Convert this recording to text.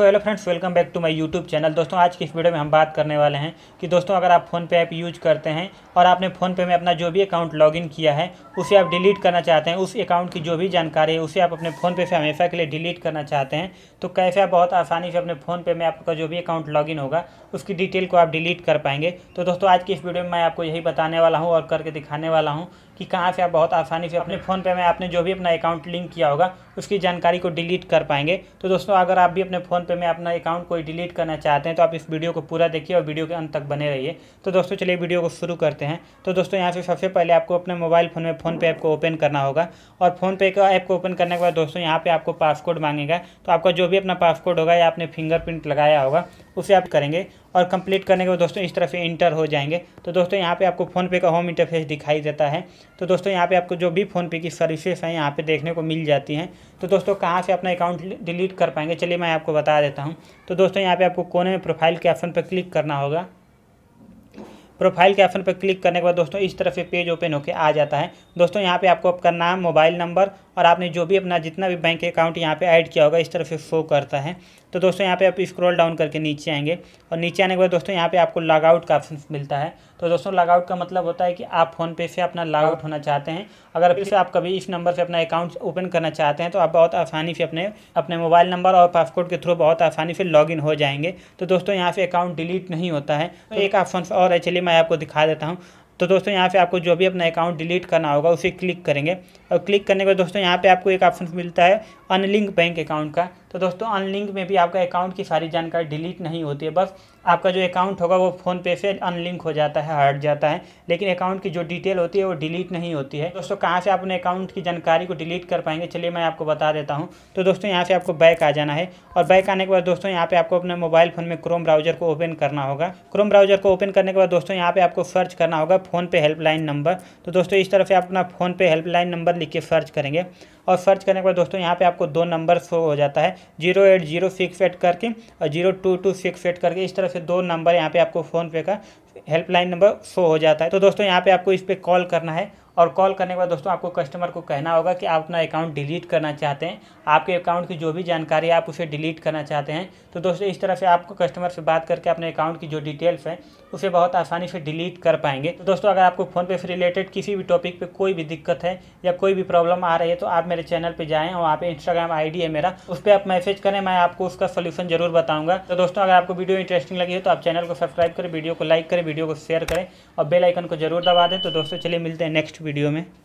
so hello friends welcome back to my YouTube channel दोस्तों आज की इस वीडियो में हम बात करने वाले हैं कि दोस्तों अगर आप फ़ोन पे ऐप यूज करते हैं और आपने फ़ोनपे में अपना जो भी अकाउंट लॉगिन किया है उसे आप डिलीट करना चाहते हैं उस अकाउंट की जो भी जानकारी है उसे आप अपने फ़ोनपे से हमेशा के लिए डिलीट करना चाहते हैं तो कैसे आप बहुत आसानी से अपने फ़ोनपे में आपका जो भी अकाउंट लॉगिन होगा उसकी डिटेल को आप डिलीट कर पाएंगे तो दोस्तों आज की इस वीडियो में मैं आपको यही बताने वाला हूँ और करके दिखाने वाला हूँ कि कहाँ से आप बहुत आसानी से अपने फ़ोन पे में आपने जो भी अपना अकाउंट लिंक किया होगा उसकी जानकारी को डिलीट कर पाएंगे तो दोस्तों अगर आप भी अपने फ़ोन पे में अपना अकाउंट कोई डिलीट करना चाहते हैं तो आप इस वीडियो को पूरा देखिए और वीडियो के अंत तक बने रहिए तो दोस्तों चलिए वीडियो को शुरू करते हैं तो दोस्तों यहाँ से सबसे पहले आपको अपने मोबाइल फ़ोन में फ़ोनपे ऐप को ओपन करना होगा और फ़ोनपे का ऐप को ओपन करने के बाद दोस्तों यहाँ पर आपको पासकोड मांगेगा तो आपका जो भी अपना पासकोड होगा या आपने फिंगरप्रिंट लगाया होगा उसे आप करेंगे और कंप्लीट करने के बाद दोस्तों इस तरह से इंटर हो जाएंगे तो दोस्तों यहाँ पे आपको फ़ोनपे का होम इंटरफेस दिखाई देता है तो दोस्तों यहाँ पे आपको जो भी फ़ोनपे की सर्विसेज हैं यहाँ पे देखने को मिल जाती हैं तो दोस्तों कहाँ से अपना अकाउंट डिलीट कर पाएंगे चलिए मैं आपको बता बता देता हूँ तो दोस्तों यहाँ पे आपको कोने में प्रोफाइल के ऑप्शन पर क्लिक करना होगा प्रोफाइल के ऑप्शन पर क्लिक करने के बाद दोस्तों इस तरफ से पेज ओपन होकर आ जाता है दोस्तों यहाँ पे आपको आपका नाम मोबाइल नंबर और आपने जो भी अपना जितना भी बैंक अकाउंट यहाँ पे ऐड किया होगा इस तरफ से शो करता है तो दोस्तों यहाँ पे आप स्क्रॉल डाउन करके नीचे आएंगे और नीचे आने के बाद दोस्तों यहाँ पे आपको लॉगआउट का ऑप्शन मिलता है तो दोस्तों लॉगआउट का मतलब होता है कि आप फ़ोनपे से अपना लॉगआउट होना चाहते हैं अगर फिर से आप कभी इस नंबर से अपना अकाउंट ओपन करना चाहते हैं तो आप बहुत आसानी से अपने अपने मोबाइल नंबर और पासकोड के थ्रू बहुत आसानी से लॉग हो जाएंगे तो दोस्तों यहाँ से अकाउंट डिलीट नहीं होता है तो, तो एक ऑप्शन और एक्चुअली मैं आपको दिखा देता हूँ तो दोस्तों यहाँ पे आपको जो भी अपना अकाउंट डिलीट करना होगा उसे क्लिक करेंगे और क्लिक करने के बाद दोस्तों यहाँ पे आपको एक ऑप्शन मिलता है अनलिंक बैंक अकाउंट का तो दोस्तों अनलिंक में भी आपका अकाउंट की सारी जानकारी डिलीट नहीं होती है बस आपका जो अकाउंट होगा वो फ़ोनपे से अनलिंक हो जाता है हट जाता है लेकिन अकाउंट की जो डिटेल होती है वो डिलीट नहीं होती है दोस्तों कहाँ से आप अपने अकाउंट की जानकारी को डिलीट कर पाएंगे चलिए मैं आपको बता देता हूँ तो दोस्तों यहाँ से आपको बैक आ जाना है और बैक आने के बाद दोस्तों यहाँ पे आपको अपने मोबाइल फ़ोन में क्रोम ब्राउजर को ओपन करना होगा क्रोम ब्राउजर को ओपन करने के बाद दोस्तों यहाँ पे आपको सर्च करना होगा फ़ोन पे हेल्पलाइन नंबर तो दोस्तों इस तरह से आप अपना फ़ोन पे हेल्पलाइन नंबर लिख के सर्च करेंगे और सर्च करने के बाद दोस्तों यहाँ पे आपको दो नंबर शो हो जाता है zero eight zero six eight करके और zero two two six eight करके इस तरह से दो नंबर यहाँ पे आपको फ़ोनपे का हेल्पलाइन नंबर शो हो जाता है तो दोस्तों यहाँ पे आपको इस पर कॉल करना है और कॉल करने के बाद दोस्तों आपको कस्टमर को कहना होगा कि आप अपना अकाउंट डिलीट करना चाहते हैं आपके अकाउंट की जो भी जानकारी है आप उसे डिलीट करना चाहते हैं तो दोस्तों इस तरह से आपको कस्टमर से बात करके अपने अकाउंट की जो डिटेल्स हैं उसे बहुत आसानी से डिलीट कर पाएंगे तो दोस्तों अगर आपको फ़ोनपे से रिलेटेड किसी भी टॉपिक पर कोई भी दिक्कत है या कोई भी प्रॉब्लम आ रही है तो आप मेरे चैनल पर जाएँ वहाँ पर इंस्टाग्राम आई है मेरा उस पर आप मैसेज करें मैं आपको उसका सोल्यूशन जरूर बताऊँगा तो दोस्तों अगर आपको वीडियो इंटरेस्टिंग लगी है तो आप चैनल को सब्सक्राइब करें वीडियो को लाइक करें वीडियो को शेयर करें और बेलाइकन को जरूर दबा दें तो दोस्तों चलिए मिलते हैं नेक्स्ट नेक्स्ट वीडियो में